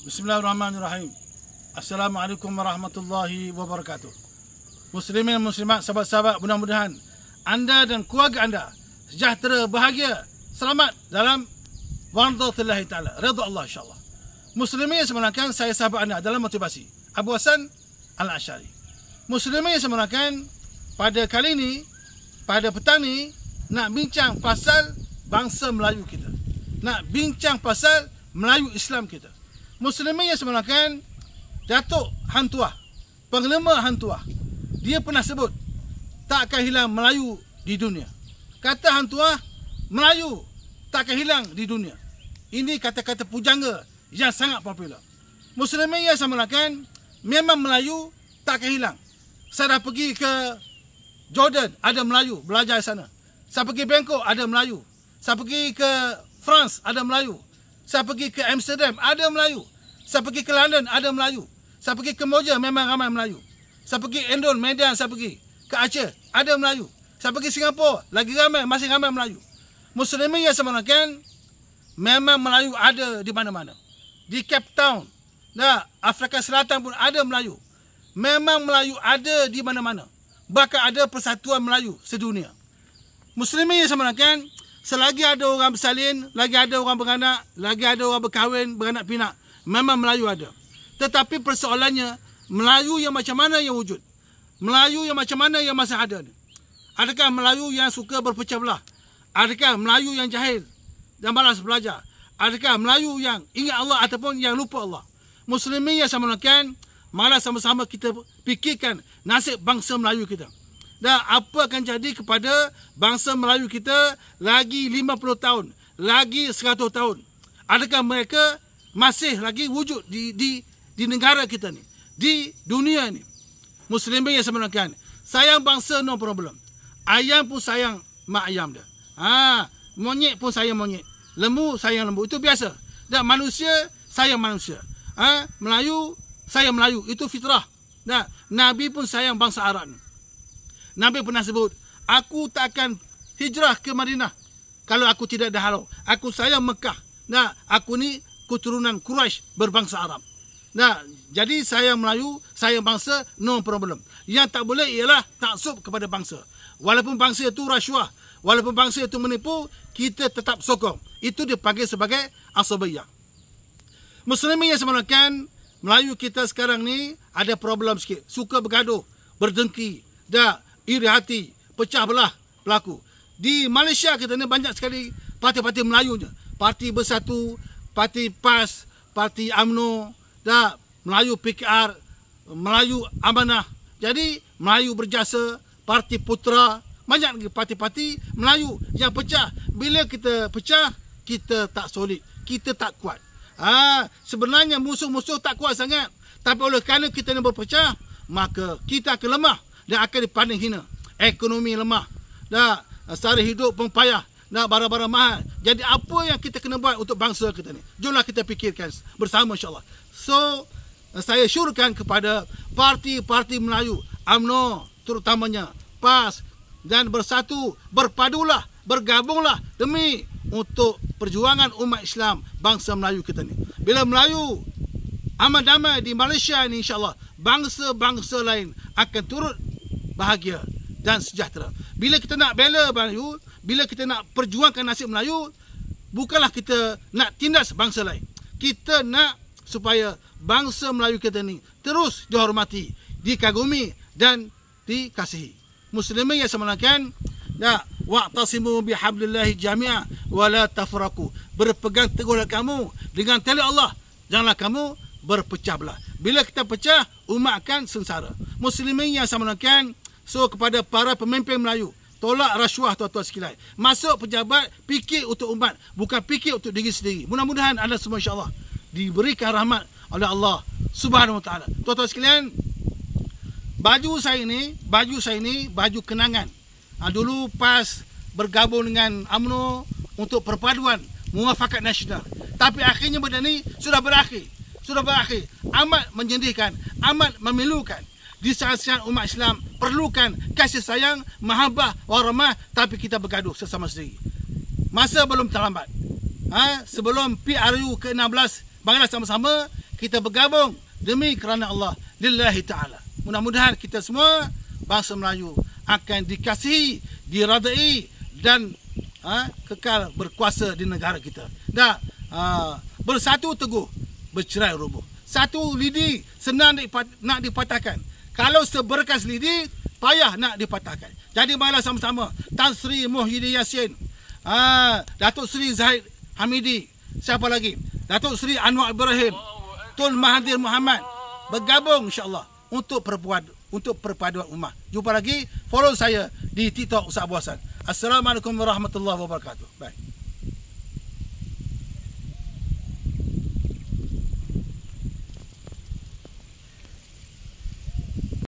Bismillahirrahmanirrahim. Assalamualaikum warahmatullahi wabarakatuh. Muslimin muslimat sahabat-sahabat mudah-mudahan anda dan keluarga anda sejahtera bahagia selamat dalam wardatullah taala redha Allah insyaallah. Muslimin semenakan saya sahabat anda dalam motivasi Abu Hasan Al-Ashari. Muslimin semenakan pada kali ini pada petang ni nak bincang pasal bangsa Melayu kita. Nak bincang pasal Melayu Islam kita. Muslimin yang sebenarkan Datuk Hantua Penglima Hantua Dia pernah sebut Tak akan hilang Melayu di dunia Kata Hantua Melayu tak akan hilang di dunia Ini kata-kata pujangga Yang sangat popular Muslimin yang sebenarkan Memang Melayu tak akan hilang Saya dah pergi ke Jordan ada Melayu belajar di sana Saya pergi Bangkok ada Melayu Saya pergi ke France ada Melayu saya pergi ke Amsterdam, ada Melayu. Saya pergi ke London, ada Melayu. Saya pergi ke Moja, memang ramai Melayu. Saya pergi Endon, Medan, saya pergi. Ke Aceh, ada Melayu. Saya pergi Singapura, lagi ramai, masih ramai Melayu. Muslimin yang sebenarnya kan, memang Melayu ada di mana-mana. Di Cape Town, dan Afrika Selatan pun ada Melayu. Memang Melayu ada di mana-mana. Bahkan ada persatuan Melayu sedunia. Muslimin yang sebenarnya kan, selagi ada orang bersalin, lagi ada orang beranak, lagi ada orang berkahwin, beranak pinak. Memang Melayu ada. Tetapi persoalannya, Melayu yang macam mana yang wujud? Melayu yang macam mana yang masih ada? Adakah Melayu yang suka berpecah belah? Adakah Melayu yang jahil dan malas belajar? Adakah Melayu yang ingat Allah ataupun yang lupa Allah? Muslimin yang sama nakkan, mari sama-sama kita fikirkan nasib bangsa Melayu kita. Dan apa akan jadi kepada bangsa Melayu kita lagi 50 tahun, lagi 100 tahun? Adakah mereka masih lagi wujud di di di negara kita ni di dunia ni muslimin yang sebenarnya kan, sayang bangsa no problem ayam pun sayang mak ayam dia ha monyet pun sayang monyet lembu sayang lembu itu biasa dan manusia sayang manusia ha melayu sayang melayu itu fitrah nah nabi pun sayang bangsa arab ni. nabi pernah sebut aku tak akan hijrah ke madinah kalau aku tidak dahalau aku sayang mekah nah aku ni keturunan Quraisy berbangsa Arab. Nah, jadi saya Melayu, saya bangsa, no problem. Yang tak boleh ialah taksub kepada bangsa. Walaupun bangsa itu rasuah, walaupun bangsa itu menipu, kita tetap sokong. Itu dipanggil sebagai asobiyah. Muslimin yang semalakan, Melayu kita sekarang ni ada problem sikit. Suka bergaduh, berdengki, dah iri hati, pecah belah pelaku. Di Malaysia kita ni banyak sekali parti-parti Melayunya. Parti Bersatu, parti PAS, parti AMNO, dah Melayu PKR, Melayu Amanah. Jadi Melayu berjasa, parti putra, banyak lagi parti-parti Melayu yang pecah. Bila kita pecah, kita tak solid, kita tak kuat. Ha, sebenarnya musuh-musuh tak kuat sangat. Tapi oleh kerana kita ni berpecah, maka kita akan lemah dan akan dipandang hina. Ekonomi lemah. Dah, secara hidup pun payah nak barang-barang mahal. Jadi apa yang kita kena buat untuk bangsa kita ni? Jomlah kita fikirkan bersama insya Allah. So, saya syorkan kepada parti-parti Melayu, amno terutamanya, PAS dan bersatu, berpadulah, bergabunglah demi untuk perjuangan umat Islam bangsa Melayu kita ni. Bila Melayu aman damai di Malaysia ni Allah bangsa-bangsa lain akan turut bahagia dan sejahtera. Bila kita nak bela Melayu, bila kita nak perjuangkan nasib Melayu bukanlah kita nak tindas bangsa lain kita nak supaya bangsa Melayu kita ni terus dihormati dikagumi dan dikasihi muslimin yang semenangkan ya waqtasimu bihablillahi jami'a wa la tafraku berpegang teguhlah kamu dengan tali Allah janganlah kamu berpecah belah bila kita pecah umat akan sengsara muslimin yang semenangkan so kepada para pemimpin Melayu Tolak rasuah tuan-tuan sekalian. Masuk pejabat, fikir untuk umat. Bukan fikir untuk diri sendiri. Mudah-mudahan anda semua insyaAllah diberikan rahmat oleh Allah Subhanahu Wa Taala. Tuan-tuan sekalian, baju saya ini, baju saya ini, baju kenangan. Ha, dulu pas bergabung dengan Amno untuk perpaduan muafakat nasional. Tapi akhirnya benda ini sudah berakhir. Sudah berakhir. Amat menyedihkan. Amat memilukan. Di saat-saat umat Islam perlukan kasih sayang, mahabbah, warahmah tapi kita bergaduh sesama sendiri. Masa belum terlambat. Ha? Sebelum PRU ke-16, marilah sama-sama kita bergabung demi kerana Allah. Lillahi ta'ala. Mudah-mudahan kita semua bangsa Melayu akan dikasihi, diradai dan ha? kekal berkuasa di negara kita. Dah ha? bersatu teguh, bercerai rubuh. Satu lidi senang nak dipatahkan. Kalau seberkas lidi Payah nak dipatahkan Jadi malah sama-sama Tan Sri Muhyiddin Yassin Ah, Datuk Sri Zahid Hamidi Siapa lagi? Datuk Sri Anwar Ibrahim Tun Mahathir Muhammad Bergabung insyaAllah Untuk perpuan untuk perpaduan umat. Jumpa lagi follow saya di TikTok Ustaz Buasan. Assalamualaikum warahmatullahi wabarakatuh. Bye.